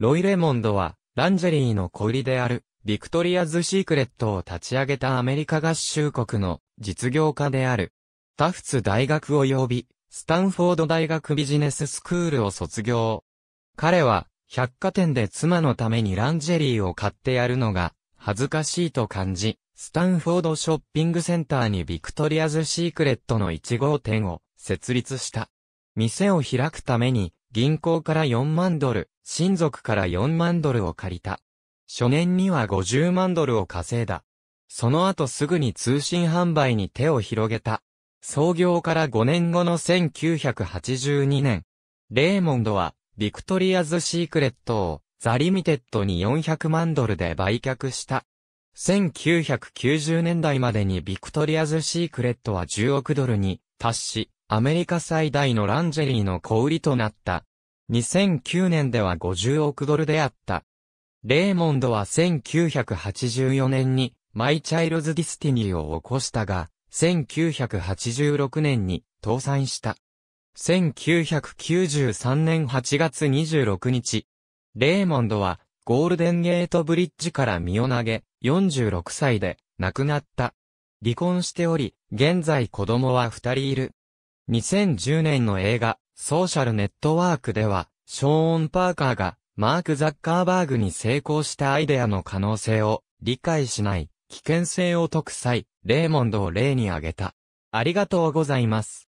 ロイ・レモンドは、ランジェリーの小売りである、ビクトリアズ・シークレットを立ち上げたアメリカ合衆国の実業家である。タフツ大学及び、スタンフォード大学ビジネススクールを卒業。彼は、百貨店で妻のためにランジェリーを買ってやるのが、恥ずかしいと感じ、スタンフォードショッピングセンターにビクトリアズ・シークレットの1号店を設立した。店を開くために、銀行から4万ドル、親族から4万ドルを借りた。初年には50万ドルを稼いだ。その後すぐに通信販売に手を広げた。創業から5年後の1982年、レーモンドは、ビクトリアズ・シークレットを、ザ・リミテッドに400万ドルで売却した。1990年代までにビクトリアズ・シークレットは10億ドルに達し、アメリカ最大のランジェリーの小売りとなった。2009年では50億ドルであった。レーモンドは1984年にマイ・チャイルズ・ディスティニーを起こしたが、1986年に倒産した。1993年8月26日、レーモンドはゴールデンゲートブリッジから身を投げ、46歳で亡くなった。離婚しており、現在子供は2人いる。2010年の映画、ソーシャルネットワークでは、ショーン・パーカーが、マーク・ザッカーバーグに成功したアイデアの可能性を理解しない危険性を解く際、レーモンドを例に挙げた。ありがとうございます。